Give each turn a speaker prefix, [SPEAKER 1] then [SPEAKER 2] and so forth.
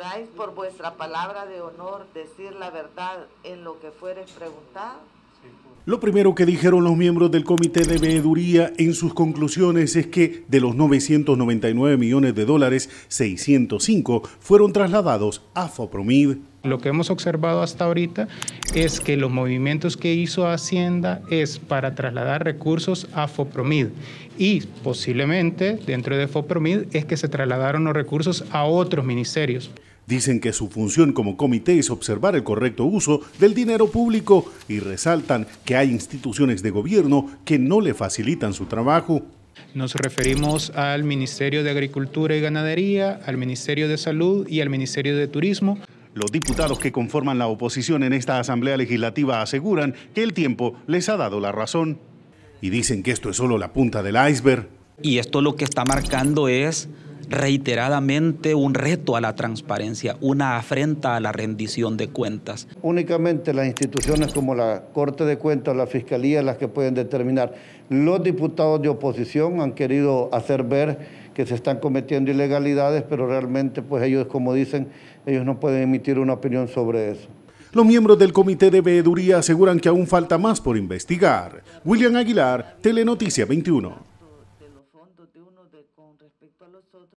[SPEAKER 1] ¿Podráis, por vuestra palabra de honor decir la verdad en lo que fueres preguntado?
[SPEAKER 2] Lo primero que dijeron los miembros del Comité de Veeduría en sus conclusiones es que de los 999 millones de dólares, 605 fueron trasladados a FOPROMID.
[SPEAKER 3] Lo que hemos observado hasta ahorita es que los movimientos que hizo Hacienda es para trasladar recursos a FOPROMID y posiblemente dentro de FOPROMID es que se trasladaron los recursos a otros ministerios.
[SPEAKER 2] Dicen que su función como comité es observar el correcto uso del dinero público y resaltan que hay instituciones de gobierno que no le facilitan su trabajo.
[SPEAKER 3] Nos referimos al Ministerio de Agricultura y Ganadería, al Ministerio de Salud y al
[SPEAKER 2] Ministerio de Turismo. Los diputados que conforman la oposición en esta Asamblea Legislativa aseguran que el tiempo les ha dado la razón y dicen que esto es solo la punta del iceberg.
[SPEAKER 4] Y esto lo que está marcando es reiteradamente un reto a la transparencia, una afrenta a la rendición de cuentas.
[SPEAKER 1] Únicamente las instituciones como la Corte de Cuentas, la Fiscalía, las que pueden determinar. Los diputados de oposición han querido hacer ver que se están cometiendo ilegalidades, pero realmente pues ellos, como dicen, ellos no pueden emitir una opinión sobre eso.
[SPEAKER 2] Los miembros del Comité de Veeduría aseguran que aún falta más por investigar. William Aguilar, Telenoticia 21.